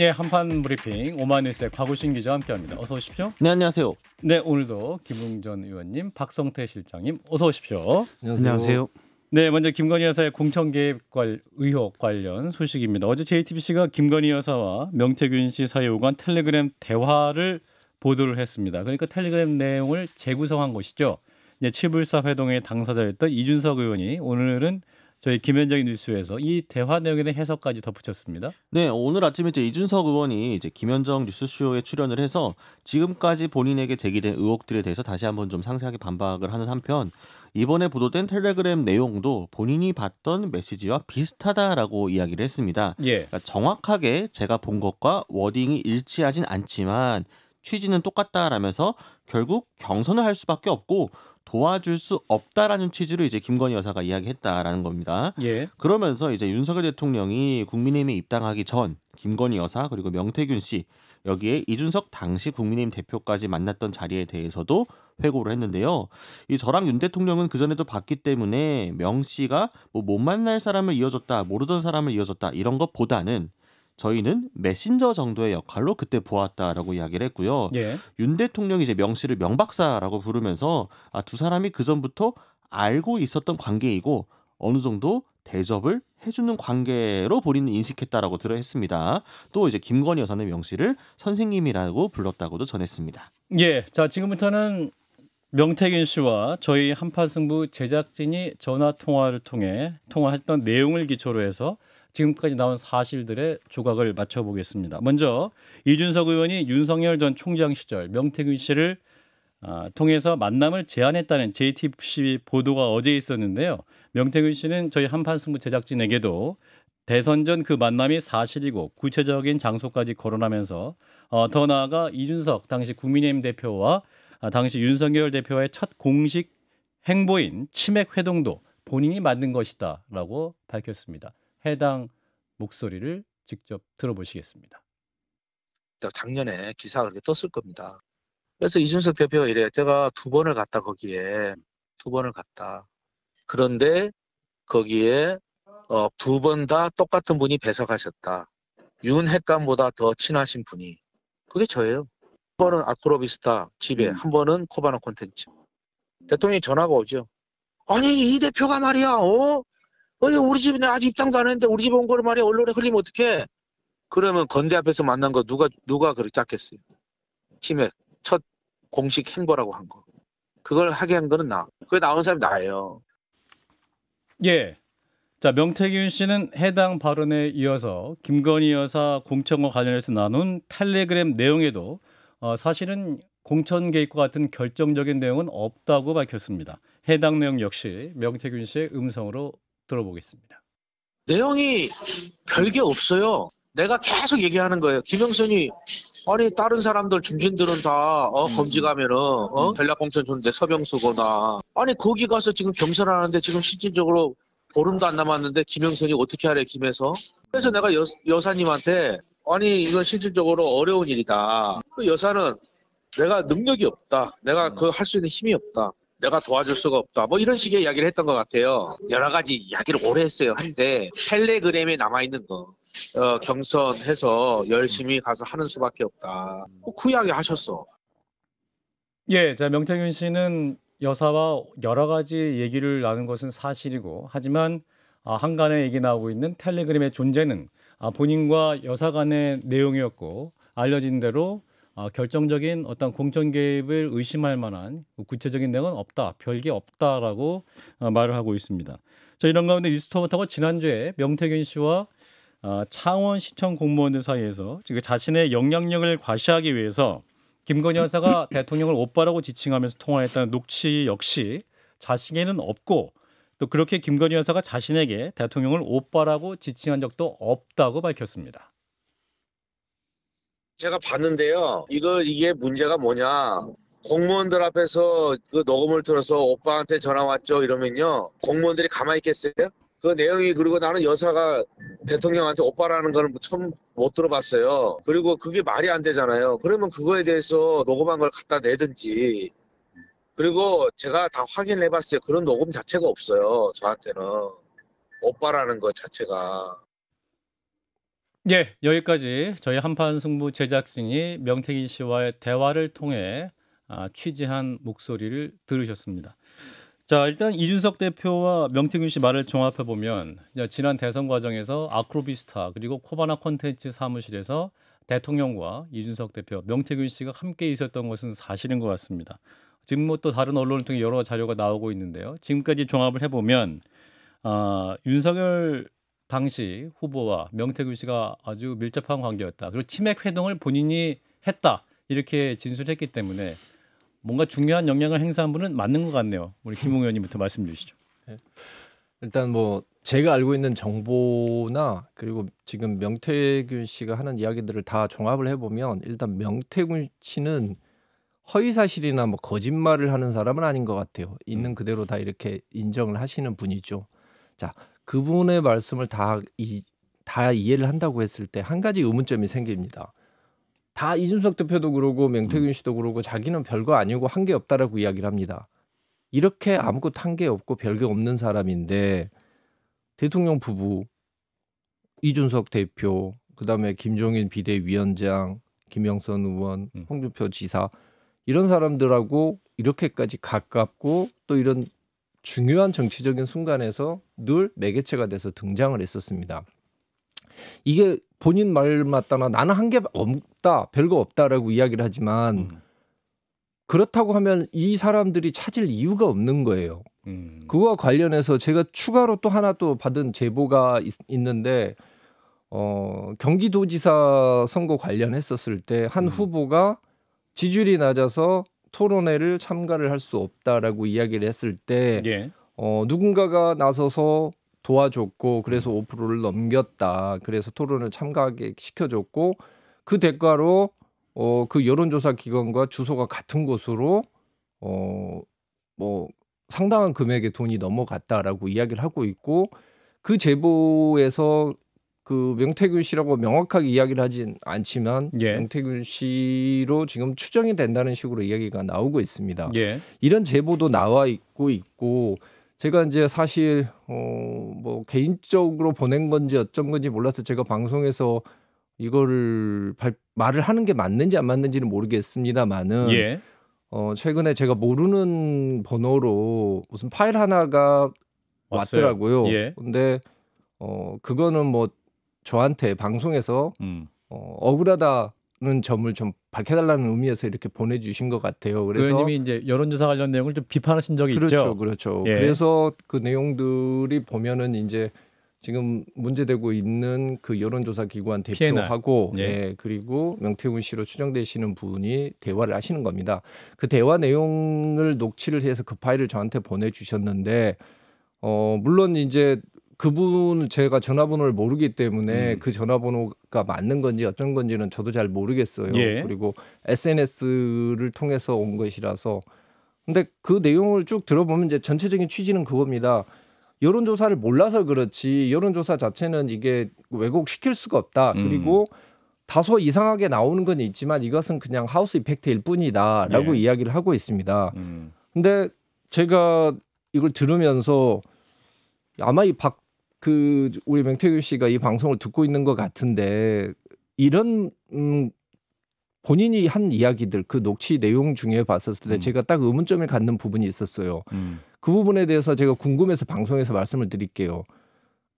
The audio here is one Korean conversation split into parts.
예, 한판 브리핑 오마뉴스의 곽우신 기자와 함께합니다. 어서 오십시오. 네, 안녕하세요. 네, 오늘도 김웅전 의원님, 박성태 실장님 어서 오십시오. 안녕하세요. 네, 먼저 김건희 여사의 공천 개입 의혹 관련 소식입니다. 어제 JTBC가 김건희 여사와 명태균 씨 사이 오간 텔레그램 대화를 보도를 했습니다. 그러니까 텔레그램 내용을 재구성한 것이죠. 이제 7불사 회동의 당사자였던 이준석 의원이 오늘은 저희 김현정의 뉴스에서 이 대화 내용에 대한 해석까지 덧붙였습니다. 네, 오늘 아침에 이제 이준석 의원이 이제 김현정 뉴스쇼에 출연을 해서 지금까지 본인에게 제기된 의혹들에 대해서 다시 한번 좀 상세하게 반박을 하는 한편 이번에 보도된 텔레그램 내용도 본인이 봤던 메시지와 비슷하다라고 이야기를 했습니다. 예. 그러니까 정확하게 제가 본 것과 워딩이 일치하진 않지만 취지는 똑같다라면서 결국 경선을 할 수밖에 없고 도와줄 수 없다라는 취지로 이제 김건희 여사가 이야기했다라는 겁니다. 예. 그러면서 이제 윤석열 대통령이 국민의힘에 입당하기 전 김건희 여사 그리고 명태균 씨 여기에 이준석 당시 국민의힘 대표까지 만났던 자리에 대해서도 회고를 했는데요. 이 저랑 윤 대통령은 그전에도 봤기 때문에 명 씨가 뭐 못 만날 사람을 이어줬다, 모르던 사람을 이어줬다 이런 것보다는 저희는 메신저 정도의 역할로 그때 보았다라고 이야기를 했고요. 예. 윤 대통령이 이제 명씨를 명박사라고 부르면서 아, 두 사람이 그 전부터 알고 있었던 관계이고 어느 정도 대접을 해주는 관계로 본인은 인식했다라고 들어했습니다. 또 이제 김건희 여사는 명씨를 선생님이라고 불렀다고도 전했습니다. 예, 자 지금부터는 명태균 씨와 저희 한파승부 제작진이 전화 통화를 통해 통화했던 내용을 기초로 해서 지금까지 나온 사실들의 조각을 맞춰보겠습니다. 먼저 이준석 의원이 윤석열 전 총장 시절 명태균 씨를 아, 통해서 만남을 제안했다는 JTBC 보도가 어제 있었는데요. 명태균 씨는 저희 한판승부 제작진에게도 대선 전 그 만남이 사실이고 구체적인 장소까지 거론하면서 어, 더 나아가 이준석 당시 국민의힘 대표와 아, 당시 윤석열 대표의 첫 공식 행보인 치맥 회동도 본인이 만든 것이다라고 밝혔습니다. 해당 목소리를 직접 들어보시겠습니다. 작년에 기사가 그렇게 떴을 겁니다. 그래서 이준석 대표가 이래 제가 두 번을 갔다 거기에 두 번을 갔다. 그런데 거기에 어, 두번 다 똑같은 분이 배석하셨다. 윤 핵감보다 더 친하신 분이 그게 저예요. 한 번은 아크로비스타 집에 음. 한 번은 코바나 콘텐츠. 대통령이 전화가 오죠. 아니 이 대표가 말이야. 어? 어이 우리 집은 아직 입장도 안 했는데 우리 집 온 거를 말이야 언론에 흘리면 어떡해 그러면 건대 앞에서 만난 거 누가 누가 그렇게 짰겠어요 치맥 첫 공식 행보라고 한 거 그걸 하게 한 거는 나 그게 나온 사람이 나예요 예. 자 명태균 씨는 해당 발언에 이어서 김건희 여사 공천과 관련해서 나눈 텔레그램 내용에도 어, 사실은 공천 개입과 같은 결정적인 내용은 없다고 밝혔습니다. 해당 내용 역시 명태균 씨의 음성으로 들어보겠습니다. 내용이 별게 없어요. 내가 계속 얘기하는 거예요. 김영선이 아니 다른 사람들 중진들은 다 어, 음. 검직하면은 어? 음. 전략공천 좋은데 서병수거나 아니 거기 가서 지금 경선하는데 지금 실질적으로 보름도 안 남았는데 김영선이 어떻게 하래 김에서 그래서 내가 여, 여사님한테 아니 이건 실질적으로 어려운 일이다. 그 여사는 내가 능력이 없다. 내가 음. 그할 수 있는 힘이 없다. 내가 도와줄 수가 없다. 뭐 이런 식의 이야기를 했던 것 같아요. 여러 가지 이야기를 오래 했어요. 한데 텔레그램에 남아있는 거 어, 경선해서 열심히 가서 하는 수밖에 없다. 그 이야기 하셨어. 예, 자 명태균 씨는 여사와 여러 가지 얘기를 나눈 것은 사실이고 하지만 아, 한간에 얘기 나오고 있는 텔레그램의 존재는 아, 본인과 여사 간의 내용이었고 알려진 대로 어, 결정적인 어떤 공천 개입을 의심할 만한 구체적인 내용은 없다, 별게 없다라고 어, 말을 하고 있습니다. 저 이런 가운데 뉴스토마토가 지난주에 명태균 씨와 어, 창원시청 공무원들 사이에서 지금 자신의 영향력을 과시하기 위해서 김건희 여사가 대통령을 오빠라고 지칭하면서 통화했다는 녹취 역시 자신에는 없고 또 그렇게 김건희 여사가 자신에게 대통령을 오빠라고 지칭한 적도 없다고 밝혔습니다. 제가 봤는데요. 이거 이게 문제가 뭐냐. 공무원들 앞에서 그 녹음을 틀어서 오빠한테 전화 왔죠 이러면요. 공무원들이 가만히 있겠어요? 그 내용이 그리고 나는 여사가 대통령한테 오빠라는 거는 처음 못 들어봤어요. 그리고 그게 말이 안 되잖아요. 그러면 그거에 대해서 녹음한 걸 갖다 내든지. 그리고 제가 다 확인해 봤어요. 그런 녹음 자체가 없어요. 저한테는. 오빠라는 것 자체가. 예, 여기까지 저희 한판 승부 제작진이 명태기 씨와의 대화를 통해 아, 취재한 목소리를 들으셨습니다. 자, 일단 이준석 대표와 명태균 씨 말을 종합해 보면 지난 대선 과정에서 아크로비스타 그리고 코바나 콘텐츠 사무실에서 대통령과 이준석 대표, 명태균 씨가 함께 있었던 것은 사실인 것 같습니다. 지금 뭐또 다른 언론을 통해 여러 자료가 나오고 있는데요. 지금까지 종합을 해보면 아, 윤석열 당시 후보와 명태균 씨가 아주 밀접한 관계였다. 그리고 치맥 회동을 본인이 했다. 이렇게 진술했기 때문에 뭔가 중요한 영향을 행사한 분은 맞는 것 같네요. 우리 김웅 의원님부터 말씀 주시죠. 네. 일단 뭐 제가 알고 있는 정보나 그리고 지금 명태균 씨가 하는 이야기들을 다 종합을 해보면 일단 명태균 씨는 허위 사실이나 뭐 거짓말을 하는 사람은 아닌 것 같아요. 있는 음. 그대로 다 이렇게 인정을 하시는 분이죠. 자 그분의 말씀을 다, 이, 다 이해를 한다고 했을 때 한 가지 의문점이 생깁니다. 다 이준석 대표도 그러고 명태균 음. 씨도 그러고 자기는 별거 아니고 한 게 없다라고 이야기를 합니다. 이렇게 아무것도 한 게 없고 별게 없는 사람인데 대통령 부부 이준석 대표 그다음에 김종인 비대위원장 김영선 의원 음. 홍준표 지사 이런 사람들하고 이렇게까지 가깝고 또 이런 중요한 정치적인 순간에서 늘 매개체가 돼서 등장을 했었습니다. 이게 본인 말 맞다나 나는 한 게 없다, 별거 없다라고 이야기를 하지만 음. 그렇다고 하면 이 사람들이 찾을 이유가 없는 거예요. 음. 그와 관련해서 제가 추가로 또 하나 또 받은 제보가 있, 있는데 어, 경기도지사 선거 관련했었을 때한 음. 후보가 지지율이 낮아서 토론회를 참가를 할 수 없다라고 이야기를 했을 때 예. 어, 누군가가 나서서 도와줬고 그래서 음. 5%를 넘겼다. 그래서 토론을 참가하게 시켜줬고 그 대가로 어, 그 여론조사 기관과 주소가 같은 곳으로 어, 뭐 상당한 금액의 돈이 넘어갔다라고 이야기를 하고 있고 그 제보에서 그 명태균 씨라고 명확하게 이야기를 하진 않지만 예. 명태균 씨로 지금 추정이 된다는 식으로 이야기가 나오고 있습니다. 예. 이런 제보도 나와 있고 있고 제가 이제 사실 어뭐 개인적으로 보낸 건지 어쩐 건지 몰라서 제가 방송에서 이거를 발, 말을 하는 게 맞는지 안 맞는지는 모르겠습니다만은 예. 어 최근에 제가 모르는 번호로 무슨 파일 하나가 왔어요. 왔더라고요. 예. 근데 어 그거는 뭐 저한테 방송에서 음. 어, 억울하다 는 점을 좀 밝혀달라는 의미에서 이렇게 보내주신 것 같아요. 그래서 의원님이 이제 여론조사 관련 내용을 좀 비판하신 적이 그렇죠, 있죠. 그렇죠. 예. 그래서 그 내용들이 보면은 이제 지금 문제되고 있는 그 여론조사 기관 대표하고 예. 예. 그리고 명태훈 씨로 추정되시는 분이 대화를 하시는 겁니다. 그 대화 내용을 녹취를 해서 그 파일을 저한테 보내주셨는데 어 물론 이제 그분 제가 전화번호를 모르기 때문에 음. 그 전화번호가 맞는 건지 어쩐 건지는 저도 잘 모르겠어요. 예. 그리고 SNS를 통해서 온 것이라서 근데 그 내용을 쭉 들어보면 이제 전체적인 취지는 그겁니다. 여론조사를 몰라서 그렇지 여론조사 자체는 이게 왜곡시킬 수가 없다. 음. 그리고 다소 이상하게 나오는 건 있지만 이것은 그냥 하우스 이펙트일 뿐이다라고 예. 이야기를 하고 있습니다. 음. 근데 제가 이걸 들으면서 아마 이박 그 우리 맹태규 씨가 이 방송을 듣고 있는 것 같은데 이런 음 본인이 한 이야기들 그 녹취 내용 중에 봤었을 때 음. 제가 딱 의문점을 갖는 부분이 있었어요. 음. 그 부분에 대해서 제가 궁금해서 방송에서 말씀을 드릴게요.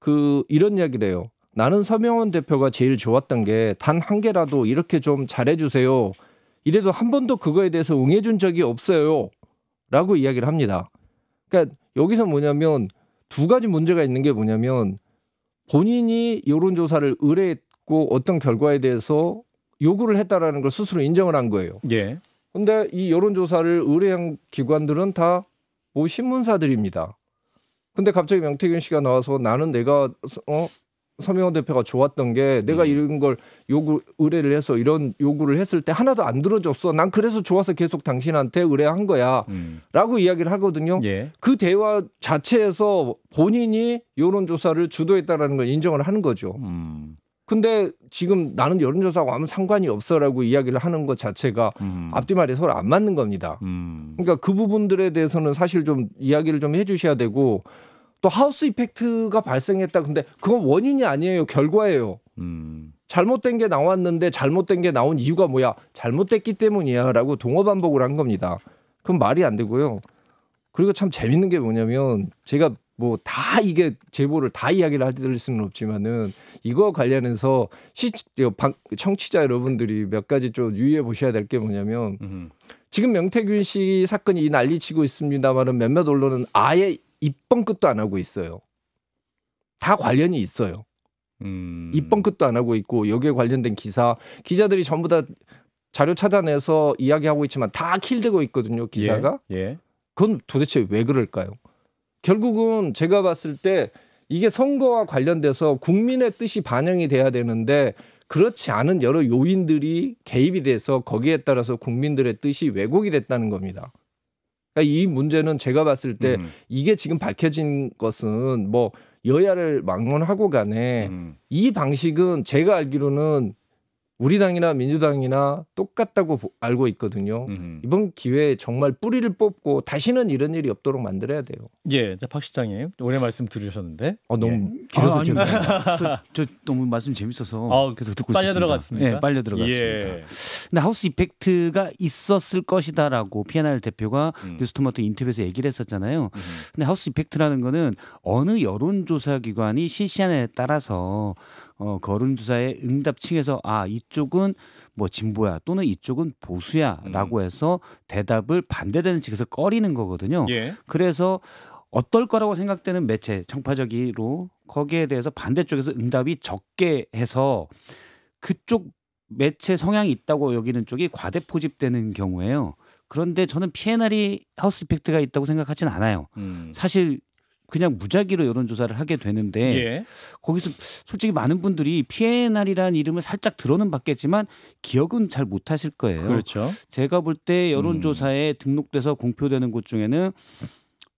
그 이런 이야기를 해요. 나는 서명원 대표가 제일 좋았던 게 단 한 개라도 이렇게 좀 잘해주세요. 이래도 한 번도 그거에 대해서 응해준 적이 없어요. 라고 이야기를 합니다. 그러니까 여기서 뭐냐면 두 가지 문제가 있는 게 뭐냐면 본인이 여론조사를 의뢰했고 어떤 결과에 대해서 요구를 했다라는 걸 스스로 인정을 한 거예요. 예. 근데 이 여론조사를 의뢰한 기관들은 다뭐 신문사들입니다. 근데 갑자기 명태균 씨가 나와서 나는 내가 어 서명원 대표가 좋았던 게 내가 음. 이런 걸 요구 의뢰를 해서 이런 요구를 했을 때 하나도 안 들어줬어. 난 그래서 좋아서 계속 당신한테 의뢰한 거야라고 음. 이야기를 하거든요. 예. 그 대화 자체에서 본인이 여론 조사를 주도했다라는 걸 인정을 하는 거죠. 음. 근데 지금 나는 여론조사하고 아무 상관이 없어라고 이야기를 하는 것 자체가 음. 앞뒤 말이 서로 안 맞는 겁니다. 음. 그러니까 그 부분들에 대해서는 사실 좀 이야기를 좀 해주셔야 되고 또 하우스 이펙트가 발생했다. 근데 그건 원인이 아니에요. 결과예요. 음. 잘못된 게 나왔는데 잘못된 게 나온 이유가 뭐야? 잘못됐기 때문이야라고 동어 반복을 한 겁니다. 그건 말이 안 되고요. 그리고 참 재밌는 게 뭐냐면 제가 뭐 다 이게 제보를 다 이야기를 해드릴 수는 없지만은 이거 관련해서 시 청취자 여러분들이 몇 가지 좀 유의해 보셔야 될 게 뭐냐면 지금 명태균 씨 사건이 난리치고 있습니다만은 몇몇 언론은 아예 입번 끝도 안 하고 있어요. 다 관련이 있어요. 음... 입번 끝도 안 하고 있고 여기에 관련된 기사 기자들이 전부 다 자료 찾아내서 이야기하고 있지만 다 킬되고 있거든요 예, 기사가. 예, 예. 그건 도대체 왜 그럴까요? 결국은 제가 봤을 때 이게 선거와 관련돼서 국민의 뜻이 반영이 돼야 되는데 그렇지 않은 여러 요인들이 개입이 돼서 거기에 따라서 국민들의 뜻이 왜곡이 됐다는 겁니다. 그러니까 이 문제는 제가 봤을 때 음. 이게 지금 밝혀진 것은 뭐 여야를 막론하고 간에 음. 이 방식은 제가 알기로는 우리 당이나 민주당이나 똑같다고 알고 있거든요. 음. 이번 기회에 정말 뿌리를 뽑고 다시는 이런 일이 없도록 만들어야 돼요. 예, 자, 박 시장님 오래 말씀 들으셨는데. 아 너무 예. 길어서 아, 죄송 저, 저, 너무 말씀 재밌어서 아, 계속 듣고 빨려 들어갔습니다. 예, 빨려 들어갔습니다. 예. 하우스 이펙트가 있었을 것이다라고 피에나 대표가 음. 뉴스토마토 인터뷰에서 얘기를 했었잖아요. 음. 근데 하우스 이펙트라는 거는 어느 여론조사 기관이 실시한에 따라서 어, 거론 주사의 응답층에서 아 이쪽은 뭐 진보야 또는 이쪽은 보수야라고 음. 해서 대답을 반대되는 측에서 꺼리는 거거든요. 예. 그래서 어떨 거라고 생각되는 매체 청파적으로 거기에 대해서 반대쪽에서 응답이 적게 해서 그쪽 매체 성향이 있다고 여기는 쪽이 과대 포집되는 경우에요. 그런데 저는 피 n r 이 하우스 이펙트가 있다고 생각하진 않아요. 음. 사실 그냥 무작위로 여론조사를 하게 되는데 예. 거기서 솔직히 많은 분들이 피해 날이라는 이름을 살짝 들어는 봤겠지만 기억은 잘 못하실 거예요. 그렇죠. 제가 볼 때 여론조사에 음. 등록돼서 공표되는 곳 중에는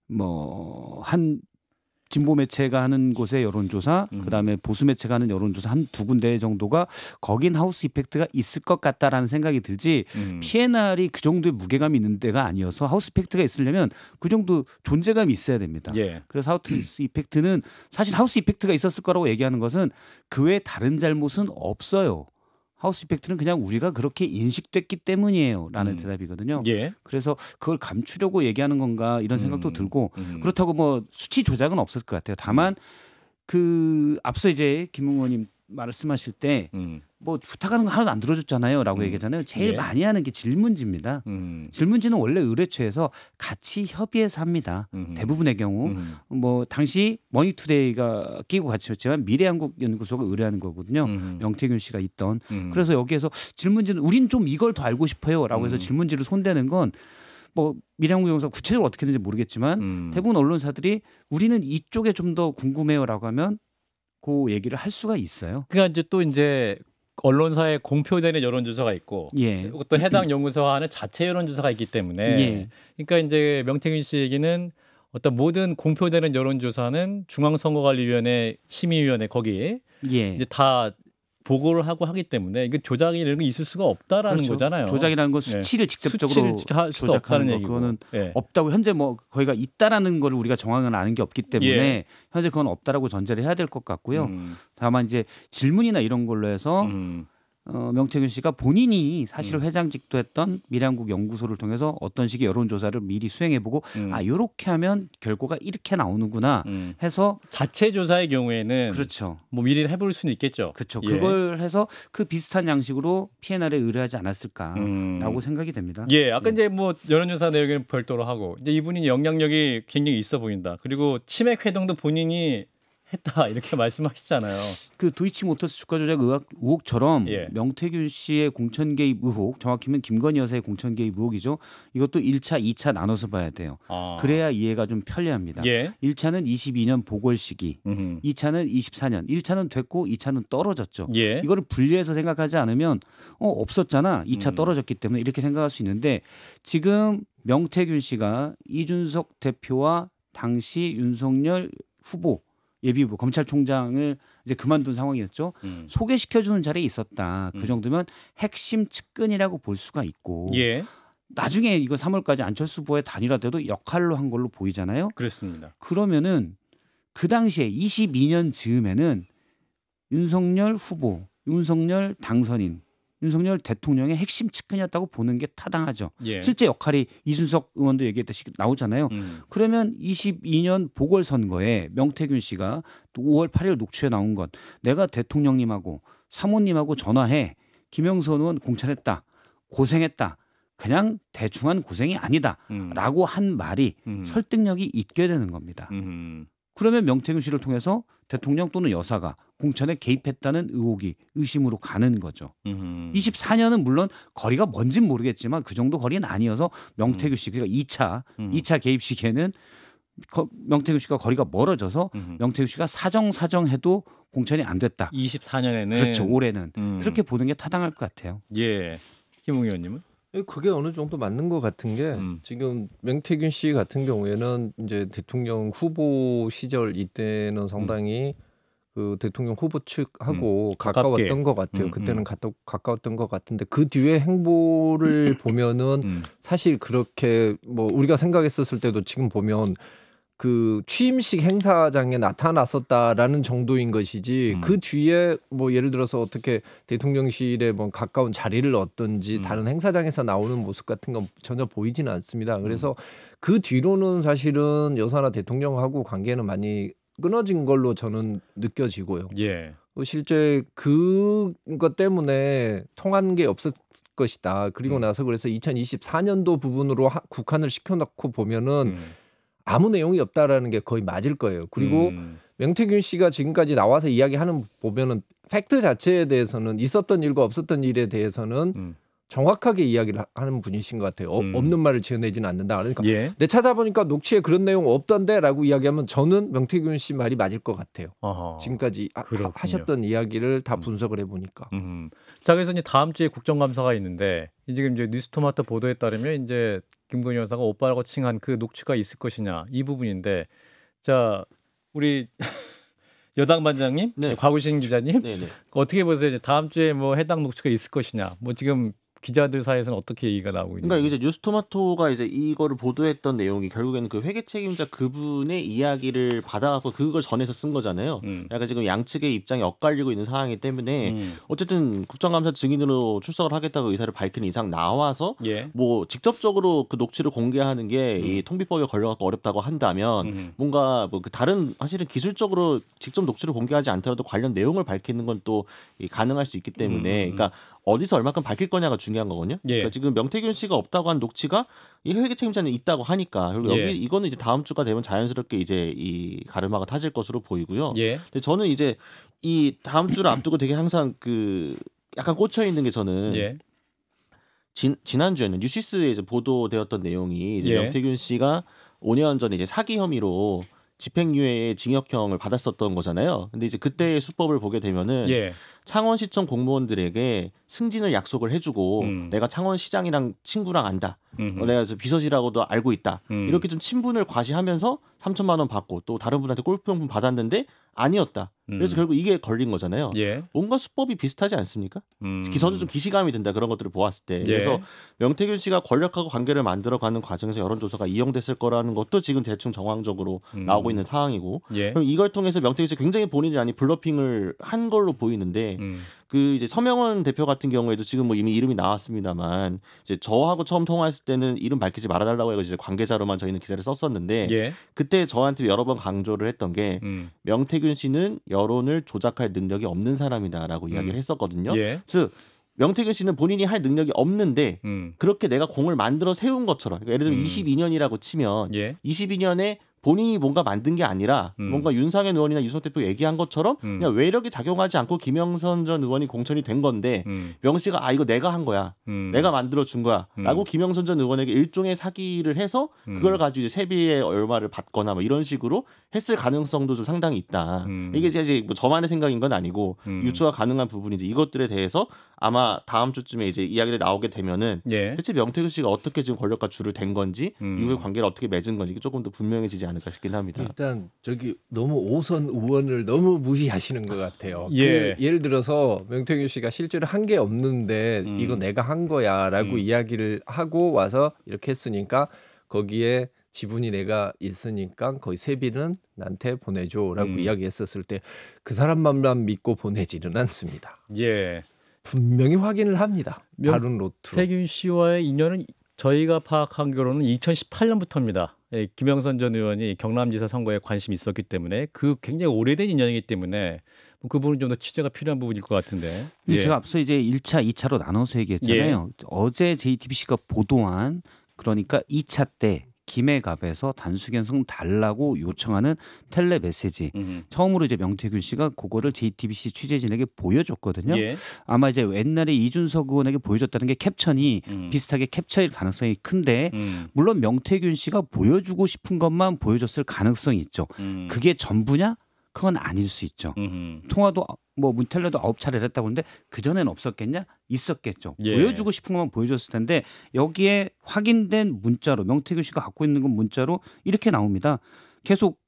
뭐한 진보 매체가 하는 곳의 여론조사, 음. 그다음에 보수 매체가 하는 여론조사 한 두 군데 정도가 거긴 하우스 이펙트가 있을 것 같다라는 생각이 들지 음. PNR이 그 정도의 무게감이 있는 데가 아니어서 하우스 이펙트가 있으려면 그 정도 존재감이 있어야 됩니다. 예. 그래서 하우스 이펙트는 사실 하우스 이펙트가 있었을 거라고 얘기하는 것은 그 외 다른 잘못은 없어요. 하우스 이펙트는 그냥 우리가 그렇게 인식됐기 때문이에요라는 음. 대답이거든요. 예. 그래서 그걸 감추려고 얘기하는 건가 이런 생각도 음. 들고 음. 그렇다고 뭐 수치 조작은 없었을 것 같아요. 다만 그 앞서 이제 김웅원님 말씀하실 때뭐 음. 부탁하는 거 하나도 안 들어줬잖아요라고 음. 얘기하잖아요 제일 예. 많이 하는 게 질문지입니다. 음. 질문지는 원래 의뢰처에서 같이 협의해서 합니다. 음. 대부분의 경우 음. 뭐 당시 머니투데이가 끼고 같이 했지만 미래한국연구소가 의뢰하는 거거든요. 명태균 씨가 있던 그래서 여기에서 질문지는 우린 좀 이걸 더 알고 싶어요라고 해서 질문지를 손대는 건 뭐 미래한국연 영사 구체적으로 어떻게 되는지 모르겠지만 음. 대부분 언론사들이 우리는 이쪽에 좀 더 궁금해요라고 하면 고 얘기를 할 수가 있어요. 그러니까 이제 또 이제 언론사에 공표되는 여론조사가 있고 예. 또 해당 연구소와 하는 자체 여론조사가 있기 때문에 예. 그러니까 이제 명태균 씨 얘기는 어떤 모든 공표되는 여론조사는 중앙선거관리위원회 심의위원회 거기 에 예. 이제 다 보고를 하고 하기 때문에 이게 조작이라는 게 있을 수가 없다라는 그렇죠. 거잖아요. 조작이라는 건 수치를 네. 직접적으로 수치를 조작하는 거. 그거는 네. 없다고 현재 뭐 거기가 있다라는 걸 우리가 정황을 아는 게 없기 때문에 예. 현재 그건 없다라고 전제를 해야 될 것 같고요. 음. 다만 이제 질문이나 이런 걸로 해서 음. 어, 명태균 씨가 본인이 사실 음. 회장직도 했던 미량국 연구소를 통해서 어떤 식의 여론조사를 미리 수행해보고 음. 아 요렇게 하면 결과가 이렇게 나오는구나 음. 해서 자체 조사의 경우에는 그렇죠 뭐 미리 해볼 수는 있겠죠 그렇죠 예. 그걸 해서 그 비슷한 양식으로 PNR에 의뢰하지 않았을까라고 음. 생각이 됩니다 예 아까 예. 이제 뭐 여론조사 내용은 별도로 하고 이제 이분이 영향력이 굉장히 있어 보인다 그리고 치맥 회동도 본인이 했다 이렇게 말씀하시잖아요. 그 도이치모터스 주가 조작 의혹, 처럼 예. 명태균 씨의 공천 개입 의혹, 정확히는 김건희 여사의 공천 개입 의혹이죠. 이것도 1차, 2차 나눠서 봐야 돼요. 아. 그래야 이해가 좀 편리합니다. 예. 1차는 22년 보궐 시기, 음흠. 2차는 24년. 1차는 됐고 2차는 떨어졌죠. 예. 이거를 분리해서 생각하지 않으면 어 없었잖아. 2차 음. 떨어졌기 때문에 이렇게 생각할 수 있는데 지금 명태균 씨가 이준석 대표와 당시 윤석열 후보 예비후보 검찰총장을 이제 그만둔 상황이었죠. 음. 소개시켜주는 자리에 있었다. 그 음. 정도면 핵심 측근이라고 볼 수가 있고. 예. 나중에 이거 3월까지 안철수 후보의 단일화 때도 역할로 한 걸로 보이잖아요. 그렇습니다. 그러면은 그 당시에 22년 즈음에는 윤석열 후보, 윤석열 당선인 윤석열 대통령의 핵심 측근이었다고 보는 게 타당하죠. 예. 실제 역할이 이준석 의원도 얘기했듯이 나오잖아요. 음. 그러면 22년 보궐선거에 명태균 씨가 5월 8일 녹취에 나온 것 내가 대통령님하고 사모님하고 전화해 김영선 의원 공천했다 고생했다 그냥 대충한 고생이 아니다라고 음. 한 말이 음. 설득력이 있게 되는 겁니다. 음. 그러면 명태균 씨를 통해서 대통령 또는 여사가 공천에 개입했다는 의혹이 의심으로 가는 거죠. 음 24년은 물론 거리가 뭔진 모르겠지만 그 정도 거리는 아니어서 명태균 음. 씨 그러니까 2차 음. 2차 개입 시기에는 명태균 씨가 거리가 멀어져서 음 명태균 씨가 사정 사정해도 공천이 안 됐다. 24년에는 그렇죠. 올해는 음. 그렇게 보는 게 타당할 것 같아요. 예. 김웅 의원님은? 그게 어느 정도 맞는 것 같은 게 음. 지금 명태균 씨 같은 경우에는 이제 대통령 후보 시절 이때는 상당히 음. 그 대통령 후보 측하고 음. 가까웠던 것 같아요. 음, 그때는 음. 가 가까웠던 것 같은데 그 뒤에 행보를 보면은 음. 사실 그렇게 뭐 우리가 생각했었을 때도 지금 보면 그 취임식 행사장에 나타났었다라는 정도인 것이지 음. 그 뒤에 뭐 예를 들어서 어떻게 대통령실에 뭐 가까운 자리를 얻든지 음. 다른 행사장에서 나오는 모습 같은 건 전혀 보이지는 않습니다. 음. 그래서 음. 그 뒤로는 사실은 여사나 대통령하고 관계는 많이 끊어진 걸로 저는 느껴지고요. 예. 뭐 실제 그것 때문에 통한 게 없을 것이다. 그리고 음. 나서 그래서 2024년도 부분으로 국한을 시켜놓고 보면은 음. 아무 내용이 없다라는 게 거의 맞을 거예요. 그리고 음. 명태균 씨가 지금까지 나와서 이야기하는 보면은 팩트 자체에 대해서는 있었던 일과 없었던 일에 대해서는 음. 정확하게 이야기를 하는 분이신 것 같아요. 어, 음. 없는 말을 지어내지는 않는다. 그러니까 예. 내 찾아보니까 녹취에 그런 내용 없던데라고 이야기하면 저는 명태균 씨 말이 맞을 것 같아요. 어허. 지금까지 아, 하셨던 이야기를 다 음. 분석을 해보니까. 음. 자 그래서 이제 다음 주에 국정감사가 있는데 지금 이제 뉴스토마토 보도에 따르면 이제 김건희 여사가 오빠라고 칭한 그 녹취가 있을 것이냐 이 부분인데 자 우리 여당 반장님, 네. 네. 곽우신 기자님 네, 네. 어떻게 보세요? 다음 주에 뭐 해당 녹취가 있을 것이냐? 뭐 지금 기자들 사이에서는 어떻게 얘기가 나오고 있는? 그러니까 이제 뉴스토마토가 이제 이거를 보도했던 내용이 결국에는 그 회계 책임자 그분의 이야기를 받아갖고 그걸 전해서 쓴 거잖아요. 음. 약간 지금 양측의 입장이 엇갈리고 있는 상황이기 때문에 음. 어쨌든 국정감사 증인으로 출석을 하겠다고 의사를 밝힌 이상 나와서 예. 뭐 직접적으로 그 녹취를 공개하는 게이 음. 통비법에 걸려갖고 어렵다고 한다면 음. 뭔가 뭐 그 다른 사실은 기술적으로 직접 녹취를 공개하지 않더라도 관련 내용을 밝히는 건 또 가능할 수 있기 때문에 음, 음, 그러니까 어디서 얼마큼 밝힐 거냐가 중요한 거거든요. 예. 그러니까 지금 명태균 씨가 없다고 한 녹취가 이 회계 책임자는 있다고 하니까 그리고 여기 예. 이거는 이제 다음 주가 되면 자연스럽게 이제 이 가르마가 타질 것으로 보이고요. 예. 근데 저는 이제 이 다음 주를 앞두고 되게 항상 그 약간 꽂혀 있는 게 저는 예. 진, 지난주에는 뉴시스에 이제 보도되었던 내용이 이제 예. 명태균 씨가 5년 전에 이제 사기 혐의로 집행유예의 징역형을 받았었던 거잖아요. 근데 이제 그때의 수법을 보게 되면은 예. 창원시청 공무원들에게 승진을 약속을 해주고 음. 내가 창원시장이랑 친구랑 안다. 음흠. 내가 비서실하고도 알고 있다. 음. 이렇게 좀 친분을 과시하면서 3천만 원 받고 또 다른 분한테 골프용품 받았는데 아니었다. 음. 그래서 결국 이게 걸린 거잖아요. 예. 뭔가 수법이 비슷하지 않습니까? 기선도 음. 좀 기시감이 든다 그런 것들을 보았을 때. 예. 그래서 명태균 씨가 권력하고 관계를 만들어가는 과정에서 여론조사가 이용됐을 거라는 것도 지금 대충 정황적으로 음. 나오고 있는 상황이고. 예. 그럼 이걸 통해서 명태균 씨 굉장히 본인이 아닌 블러핑을 한 걸로 보이는데 음. 그 이제 서명원 대표 같은 경우에도 지금 뭐 이미 이름이 나왔습니다만 이제 저하고 처음 통화했을 때는 이름 밝히지 말아달라고 해서 이제 관계자로만 저희는 기사를 썼었는데 예. 그때 저한테 여러 번 강조를 했던 게 음. 명태균 씨는 여론을 조작할 능력이 없는 사람이다라고 음. 이야기를 했었거든요. 예. 즉 명태균 씨는 본인이 할 능력이 없는데 음. 그렇게 내가 공을 만들어 세운 것처럼 그러니까 예를 들면 음. 22년이라고 치면 예. 22년에 본인이 뭔가 만든 게 아니라 음. 뭔가 윤상현 의원이나 유석 대표 얘기한 것처럼 음. 그냥 외력이 작용하지 않고 김영선 전 의원이 공천이 된 건데 음. 명 씨가 아 이거 내가 한 거야 음. 내가 만들어 준 거야라고 음. 김영선 전 의원에게 일종의 사기를 해서 음. 그걸 가지고 이제 세비의 얼마를 받거나 뭐 이런 식으로 했을 가능성도 좀 상당히 있다 이게 이제 뭐 저만의 생각인 건 아니고 유추가 가능한 부분인지 이것들에 대해서 아마 다음 주쯤에 이제 이야기를 나오게 되면은 예. 대체 명태균 씨가 어떻게 지금 권력과 줄을 댄 건지 이후의 관계를 어떻게 맺은 건지 이게 조금 더 분명해지지 않을까. 않을까 싶긴 합니다. 일단 저기 너무 오선 의원을 너무 무시하시는 것 같아요. 그 예. 그 예를 들어서 명태균 씨가 실제로 한 게 없는데 음. 이거 내가 한 거야라고 음. 이야기를 하고 와서 이렇게 했으니까 거기에 지분이 내가 있으니까 거의 세비는 나한테 보내줘라고 음. 이야기했었을 때 그 사람만만 믿고 보내지는 않습니다. 예. 분명히 확인을 합니다. 명, 다른 로트. 태균 씨와의 인연은 저희가 파악한 결론은 2018년부터입니다. 예, 김영선 전 의원이 경남지사 선거에 관심이 있었기 때문에 그 굉장히 오래된 인연이기 때문에 뭐 그 부분은 좀더 취재가 필요한 부분일 것 같은데. 예. 제가 앞서 이제 1차, 2차로 나눠서 얘기했잖아요. 예. 어제 JTBC가 보도한 그러니까 2차 때 김해갑에서 단수견성 달라고 요청하는 텔레 메시지 처음으로 이제 명태균 씨가 그거를 JTBC 취재진에게 보여줬거든요. 예. 아마 이제 옛날에 이준석 의원에게 보여줬다는 게캡처니 음. 비슷하게 캡처일 가능성이 큰데 음. 물론 명태균 씨가 보여주고 싶은 것만 보여줬을 가능성이 있죠. 음. 그게 전부냐? 그건 아닐 수 있죠. 음흠. 통화도 아, 뭐 문텔러도 아홉 차례를 했다고 했는데그 전엔 없었겠냐? 있었겠죠. 예. 보여주고 싶은 것만 보여줬을 텐데 여기에 확인된 문자로 명태규 씨가 갖고 있는 건 문자로 이렇게 나옵니다. 계속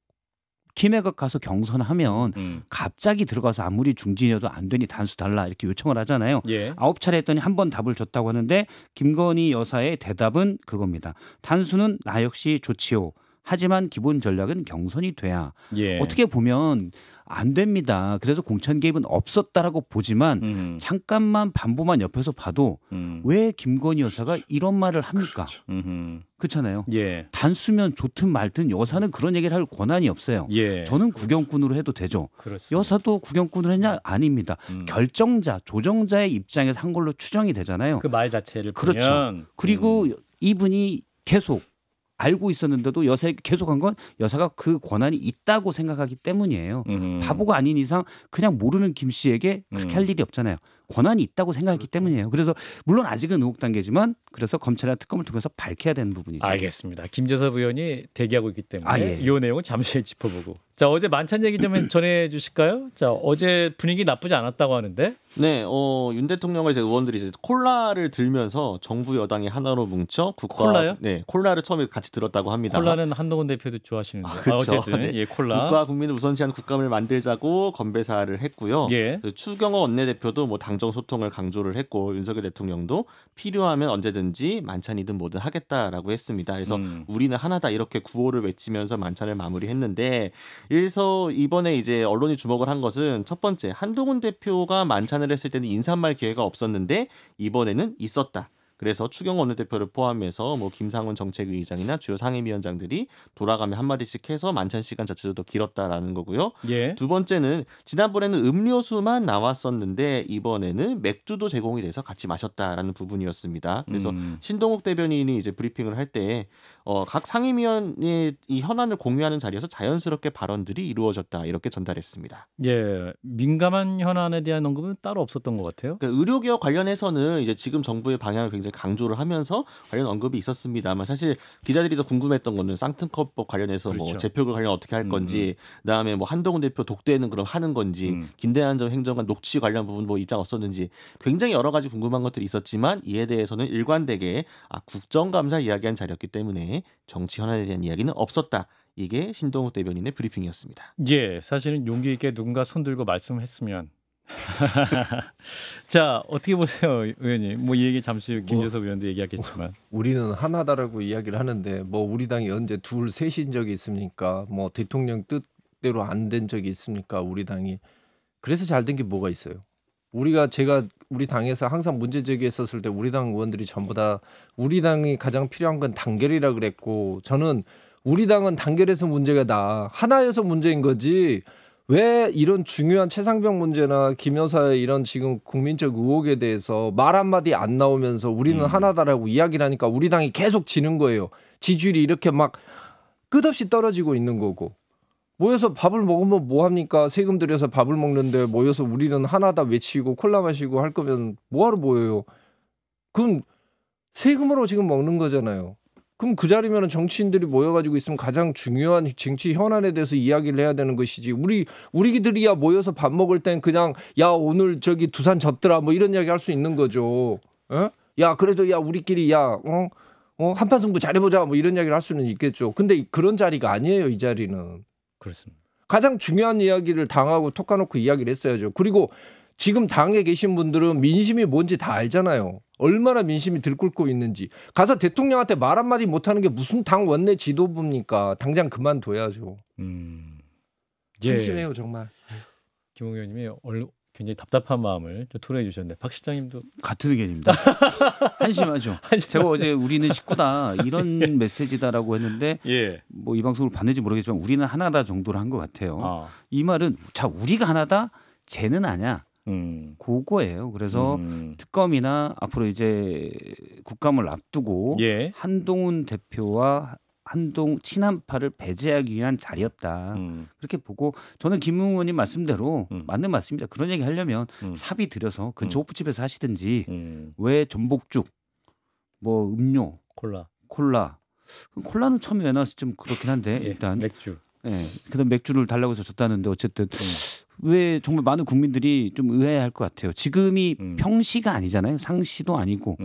김해각 가서 경선하면 음. 갑자기 들어가서 아무리 중진이어도 안 되니 단수 달라 이렇게 요청을 하잖아요. 예. 아홉 예. 차례 했더니 한 번 답을 줬다고 하는데 김건희 여사의 대답은 그겁니다. 단수는 나 역시 좋지요. 하지만 기본 전략은 경선이 돼야 예. 어떻게 보면 안 됩니다. 그래서 공천 개입은 없었다라고 보지만 음. 잠깐만 반보만 옆에서 봐도 음. 왜 김건희 여사가 이런 말을 합니까? 그렇죠. 음. 그렇잖아요 예. 단수면 좋든 말든 여사는 그런 얘기를 할 권한이 없어요. 예. 저는 구경꾼으로 해도 되죠. 그렇습니다. 여사도 구경꾼으로 했냐? 음. 아닙니다. 음. 결정자, 조정자의 입장에서 한 걸로 추정이 되잖아요. 그 말 자체를 그렇죠. 보면. 그리고 음. 이분이 계속 알고 있었는데도 여사 계속한 건 여사가 그 권한이 있다고 생각하기 때문이에요. 음. 바보가 아닌 이상 그냥 모르는 김 씨에게 그렇게 음. 할 일이 없잖아요. 권한이 있다고 생각했기 그렇죠. 때문이에요. 그래서 물론 아직은 의혹 단계지만 그래서 검찰이나 특검을 통해서 밝혀야 되는 부분이죠. 알겠습니다. 김재섭 의원이 대기하고 있기 때문에 아, 예. 예. 이 내용은 잠시 후에 짚어보고. 자 어제 만찬 얘기 좀 전해 주실까요? 자 어제 분위기 나쁘지 않았다고 하는데. 네, 어, 윤 대통령과 이제 의원들이 이제 콜라를 들면서 정부 여당이 하나로 뭉쳐 국가 콜라요? 네, 콜라를 처음에 같이 들었다고 합니다. 콜라는 한동훈 대표도 좋아하시는데. 아, 그렇죠. 아, 어쨌든 네. 예, 콜라. 국가 국민을 우선시한 국감을 만들자고 건배사를 했고요. 예. 추경호 원내대표도 뭐당 양정 소통을 강조를 했고 윤석열 대통령도 필요하면 언제든지 만찬이든 뭐든 하겠다라고 했습니다. 그래서 음. 우리는 하나다 이렇게 구호를 외치면서 만찬을 마무리했는데 그래서 이번에 이제 언론이 주목을 한 것은 첫 번째 한동훈 대표가 만찬을 했을 때는 인사말 기회가 없었는데 이번에는 있었다. 그래서 추경 원내대표를 포함해서 뭐 김상훈 정책위의장이나 주요 상임위원장들이 돌아가며 한 마디씩 해서 만찬 시간 자체도 더 길었다라는 거고요. 예. 두 번째는 지난번에는 음료수만 나왔었는데 이번에는 맥주도 제공이 돼서 같이 마셨다라는 부분이었습니다. 그래서 음. 신동욱 대변인이 이제 브리핑을 할때 어, 각 상임위원의 이 현안을 공유하는 자리에서 자연스럽게 발언들이 이루어졌다 이렇게 전달했습니다. 예, 민감한 현안에 대한 언급은 따로 없었던 것 같아요. 그러니까 의료개혁 관련해서는 이제 지금 정부의 방향을 굉장히 강조를 하면서 관련 언급이 있었습니다만 사실 기자들이 더 궁금했던 거는 쌍특허법 관련해서 뭐 그렇죠. 뭐 재표를 관련 어떻게 할 음, 건지 음. 그다음에 뭐 한동훈 대표 독대는 그럼 하는 건지 음. 김대한 전 행정관 녹취 관련 부분 뭐 입장 없었는지 굉장히 여러 가지 궁금한 것들이 있었지만 이에 대해서는 일관되게 아, 국정감사 이야기한 자리였기 때문에 정치 현안에 대한 이야기는 없었다. 이게 신동욱 대변인의 브리핑이었습니다. 예, 사실은 용기 있게 누군가 손들고 말씀했으면 자 어떻게 보세요 의원님 뭐 이 얘기 잠시 뭐 김재섭 의원도 얘기하겠지만 우리는 하나다라고 이야기를 하는데 뭐 우리 당이 언제 둘 셋인 적이 있습니까 뭐 대통령 뜻대로 안 된 적이 있습니까 우리 당이 그래서 잘 된 게 뭐가 있어요 우리가 제가 우리 당에서 항상 문제 제기했었을 때 우리 당 의원들이 전부 다 우리 당이 가장 필요한 건 단결이라 그랬고 저는 우리 당은 단결해서 문제가 나 하나여서 문제인 거지 왜 이런 중요한 최상병 문제나 김여사의 이런 지금 국민적 의혹에 대해서 말 한마디 안 나오면서 우리는 음. 하나다라고 이야기를 하니까 우리 당이 계속 지는 거예요. 지지율이 이렇게 막 끝없이 떨어지고 있는 거고 모여서 밥을 먹으면 뭐 합니까? 세금 들여서 밥을 먹는데 모여서 우리는 하나다 외치고 콜라 마시고 할 거면 뭐하러 모여요? 그건 세금으로 지금 먹는 거잖아요. 그럼 그자리면 정치인들이 모여가지고 있으면 가장 중요한 정치 현안에 대해서 이야기를 해야 되는 것이지 우리 우리들이야 모여서 밥 먹을 땐 그냥 야 오늘 저기 두산 졌더라 뭐 이런 이야기 할 수 있는 거죠. 어? 야 그래도 야 우리끼리 야 어? 어 한판 승부 잘해보자 뭐 이런 이야기를 할 수는 있겠죠. 근데 그런 자리가 아니에요 이 자리는. 그렇습니다. 가장 중요한 이야기를 당하고 톡 까놓고 이야기를 했어야죠. 그리고 지금 당에 계신 분들은 민심이 뭔지 다 알잖아요. 얼마나 민심이 들끓고 있는지. 가서 대통령한테 말 한마디 못하는 게 무슨 당 원내 지도부입니까? 당장 그만둬야죠. 음. 한심해요, 예. 정말. 김홍 의원님이 굉장히 답답한 마음을 토론해 주셨는데 박 실장님도 같은 의견입니다. 한심하죠. 한심하네. 제가 어제 우리는 식구다 이런 예. 메시지다라고 했는데 예. 뭐이 방송을 봤는지 모르겠지만 우리는 하나다 정도로 한것 같아요. 아. 이 말은 자 우리가 하나다 쟤는 아니야. 음. 거예요 그래서 음. 특검이나 앞으로 이제 국감을 앞두고 예. 한동훈 대표와 한동 친한파를 배제하기 위한 자리였다. 음. 그렇게 보고 저는 김 의원님 말씀대로 음. 맞는 말씀입니다. 그런 얘기 하려면 음. 사비 들여서 근처 그 호프집에서 음. 하시든지 음. 왜 전복죽, 뭐 음료, 콜라, 콜라, 그 콜라는 처음에 왜 나왔을지 좀 그렇긴 한데 예, 일단 맥주, 예, 그다음 맥주를 달라고 해서 줬다는데 어쨌든 음. 왜 정말 많은 국민들이 좀 의아해할 것 같아요. 지금이 평시가 아니잖아요. 상시도 아니고,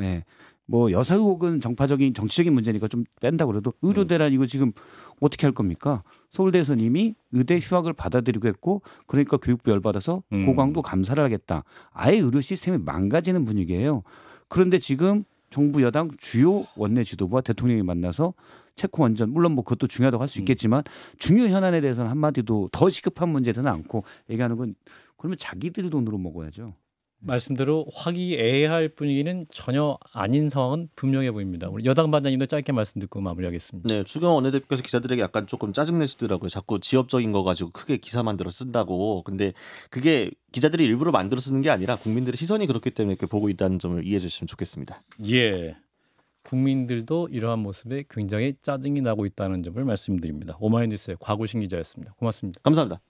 예. 뭐 여사 의혹은 정파적인 정치적인 문제니까 좀 뺀다 그래도 의료 대란 네. 이거 지금 어떻게 할 겁니까? 서울대에서 이미 의대 휴학을 받아들이고 했고 그러니까 교육부 열받아서 음. 고강도 감사를 하겠다. 아예 의료 시스템이 망가지는 분위기예요. 그런데 지금 정부 여당 주요 원내 지도부와 대통령이 만나서 체코 원전 물론 뭐 그것도 중요하다고 할수 음. 있겠지만 중요 현안에 대해서는 한마디도 더 시급한 문제는 않고 얘기하는 건 그러면 자기들 돈으로 먹어야죠. 말씀대로 화기애애할 분위기는 전혀 아닌 상황은 분명해 보입니다. 우리 여당 반장님도 짧게 말씀 듣고 마무리하겠습니다. 네, 추경 원내대표께서 기자들에게 약간 조금 짜증 내시더라고요. 자꾸 지엽적인 거 가지고 크게 기사 만들어 쓴다고. 근데 그게 기자들이 일부러 만들어 쓰는 게 아니라 국민들의 시선이 그렇기 때문에 이렇게 보고 있다는 점을 이해해 주시면 좋겠습니다. 예. 국민들도 이러한 모습에 굉장히 짜증이 나고 있다는 점을 말씀드립니다. 오마이뉴스의 과구신 기자였습니다. 고맙습니다. 감사합니다.